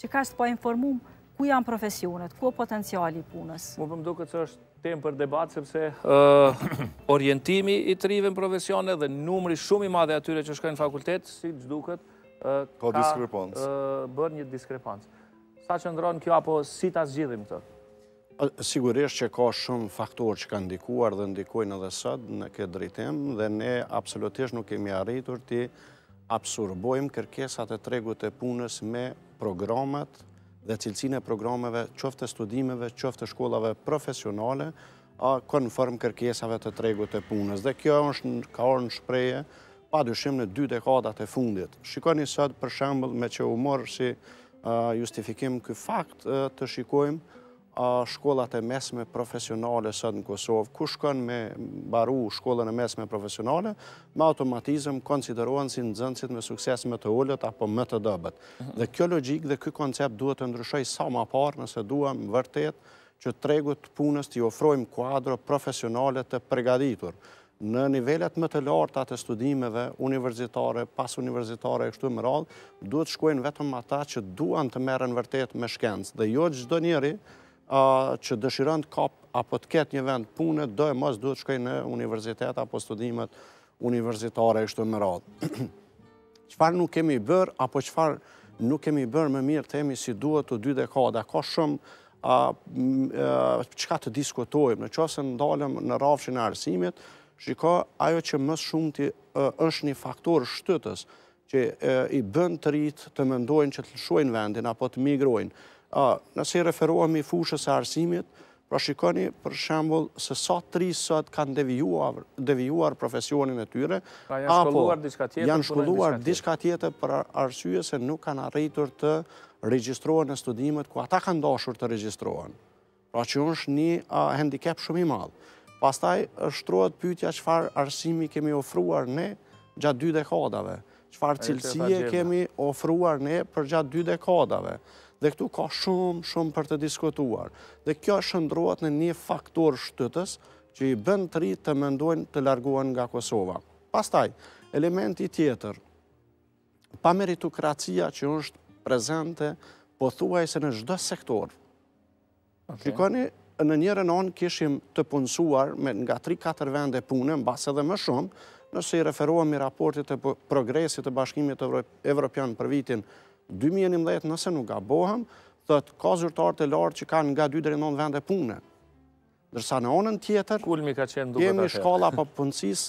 që ka së informum ku janë profesionet, ku o potenciali punës? Më përmdo këtë që është temë për debatë, sepse uh, orientimi i trive në profesione dhe numri shumë i madhe atyre që shkojnë fakultet, si që duket, uh, po, ka uh, bërë një diskrepancë. Sa që ndronë kjo, apo si ta zgjidhim të? Sigurisht që ka shumë faktor që ka ndikuar dhe ndikojnë edhe sëtë në këtë drejtim, dhe ne absolutisht nuk kemi arritur të absorbojmë kërkesat e tregut e punës me programet dhe cilësin e programeve qoftë studimeve, qoftë shkollave profesionale, a konform kërkesave të tregut të punës. Dhe kjo është ka orë shpreje, pa dyshim në dy dekadat e fundit. Shikoni sëtë për shembl me që u morë si justifikim këj fakt të shikojmë, shkollat e mesme profesionale sëtë në Kosovë, ku shkon me baru shkollën e mesme profesionale, me automatizëm konsiderohen si në me sukses me të ullët apo me të dëbët. Dhe kjo logik dhe kjo koncept duhet të ndryshoj sa ma parë nëse duham vërtet që tregut punës të ofrojmë kuadro profesionale të pregaditur. Në nivellet më të lartë atë studimeve, univerzitare, pas univerzitare e kështu më radhë, duhet shkojnë vetëm ata që duan të merën vërtet me shkendës. Dhe jo gjithë do që dëshirën të kap apo të ketë një vend punët, do e mos duhet shkoj në universitet apo studimet universitare e kështu me radhë. Qëfar nuk kemi bërë, apo qëfar nuk kemi bërë më mirë, temi si duhet të dy dekada, ka shumë qëka të diskutojmë, në qëse ndalëm në rafshin e arsimit, shiko ajo që më shumë të është një faktor shtëtës, që i bënd të rritë të mendojnë që të lëshojnë vendin, apo të migrojnë, nëse referohemi fushës e arsimit, pra shikoni për shembol se sa tri sot kanë devijuar, devijuar profesionin e tyre, pra apo janë po shkulluar diska tjetët për arsye se nuk kanë arritur të registrohen në studimet ku ata kanë dashur të registrohen. Pra që është një handicap shumë i madhë. Pastaj është trojët pytja qëfar arsimi kemi ofruar ne gjatë dy dekadave, qëfar cilësie kemi ofruar ne për gjatë dy dekadave, Dhe këtu ka shumë, shumë për të diskutuar. Dhe kjo është shëndruat në një faktor shtëtës që i bënd të rritë të mendojnë të larguan nga Kosova. Pastaj, elementi tjetër, pa meritokracia që është prezente, po thuaj se në gjdo sektor. Klikoni, në njëre non kishim të punësuar me nga 3-4 vende punën, base dhe më shumë, nëse i referohemi raportit e po-, progresit të bashkimit evropian për vitin 2011, nëse nuk gabohem, thëtë ka zyrtarët të lartë që kanë nga 2 dhe 9 vende pune. Dërsa në onën tjetër, kemi shkalla papunësis,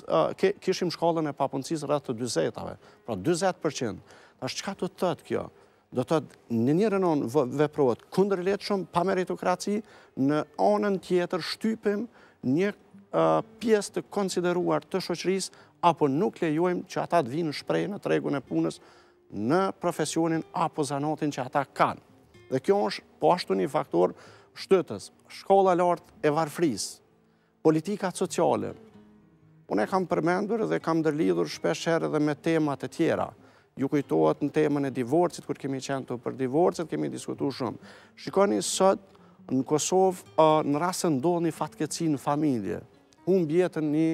kishim shkallën e papunësis rrëtë të 20-ave, pra 20%. Ashtë që ka të tëtë kjo? Do tëtë në një rënon veprojët kundër letë shumë pa meritokraci, në onën tjetër shtypim një pjesë të konsideruar të shoqërisë, apo nuk lejojmë që ata të vinë shprej në tregun e punës, në profesionin apo zanotin që ata kanë. Dhe kjo është po ashtu një faktor shtëtës, shkolla lartë e varfris, politikat sociale. Unë e kam përmendur dhe kam dërlidhur shpesherë dhe me temat e tjera. Ju kujtojtë në temën e divorcit, kur kemi qenë të për divorcit, kemi diskutu shumë. Shikoni sët në Kosovë në rrasë ndohë një fatkeci në familje. Unë bjetën një,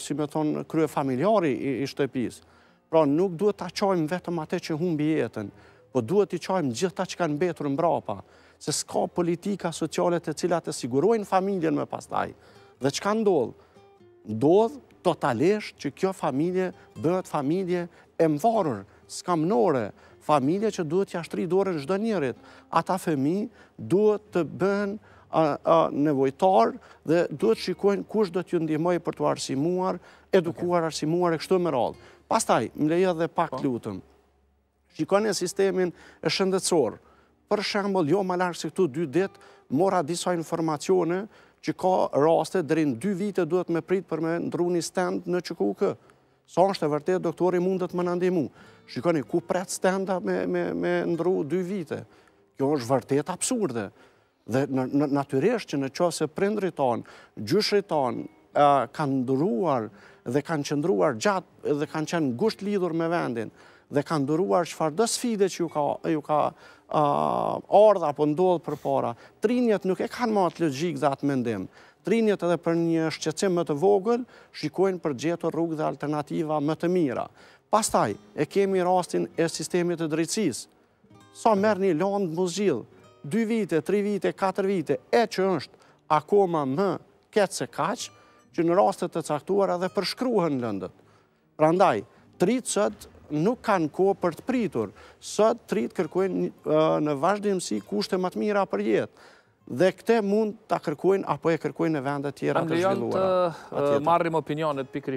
si me thonë, krye familjari i shtëpisë. Pra nuk duhet të qojmë vetëm atë që humbi jetën, po duhet të qojmë gjitha që kanë betur në mbrapa, se s'ka politika socialet e cilat e sigurojnë familjen me pastaj. Dhe që kanë ndodhë? Ndodhë totalisht që kjo familje bëhet familje e mvarur, s'ka mënore, familje që duhet jashtri dore në njerit. Ata femi duhet të bëhen nevojtar dhe duhet shikojnë kush do t'ju ndihmoj për t'u arsimuar, edukuar arsimuar e kështu më radhë. Pastaj, më leja dhe pak po. lutëm, shikone sistemin e shëndetsor, për shembol, jo më larkë se këtu dy dit, mora disa informacione që ka raste dërin dy vite duhet me prit për me ndru një stand në që ku kë. Sa është e vërtet, doktori mundet më nëndimu. Shikoni, ku pret standa me ndru dy vite? Kjo është vërtet absurde. Dhe natyresht që në qëse prindri tonë, gjyshri tonë, kanë nduruar dhe kanë qëndruar gjatë dhe kanë qenë gusht lidhur me vendin dhe kanë nduruar qëfar dhe sfide që ju ka ardha apo ndodhë për para. Trinjet nuk e kanë matë logik dhe atë mendim. Trinjet edhe për një shqecim më të vogël shikojnë për gjetur rrug dhe alternativa më të mira. Pastaj, e kemi rastin e sistemi të drejtsis. Sa merë një landë më zgjillë, 2 vite, 3 vite, 4 vite, e që është akoma më ketë se kaxë, që në rastet të caktuara dhe përshkruhen lëndët. Pra ndaj, tritë sëtë nuk kanë ko për të pritur, sëtë tritë kërkojnë uh, në vazhdimësi kushte matë mira për jetë, dhe këte mund të kërkojnë apo e kërkojnë në vendet tjera të zhvilluara. Uh, Angrijon të marrim opinionet pikri